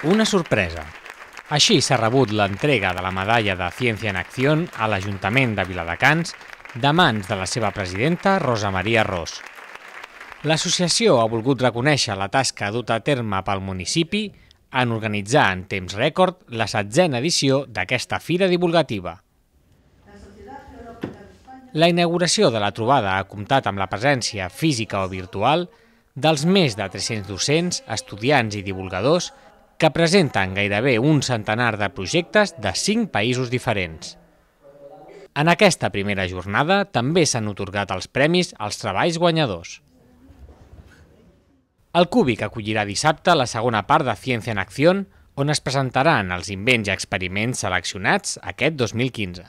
Una sorpresa. Així s'ha rebut l'entrega de la medalla de Ciència en Acció a l'Ajuntament de Viladecans de mans de la seva presidenta Rosa Maria Ros. L'associació ha volgut reconèixer la tasca duta a terme pel municipi en organitzar en temps rècord la setzena edició d'aquesta fira divulgativa. La inauguració de la trobada ha comptat amb la presència física o virtual dels més de 300 docents, estudiants i divulgadors que presenten gairebé un centenar de projectes de cinc països diferents. En aquesta primera jornada també s'han otorgat els premis als treballs guanyadors. El Cúbic acollirà dissabte la segona part de Ciència en Acció, on es presentaran els invents i experiments seleccionats aquest 2015.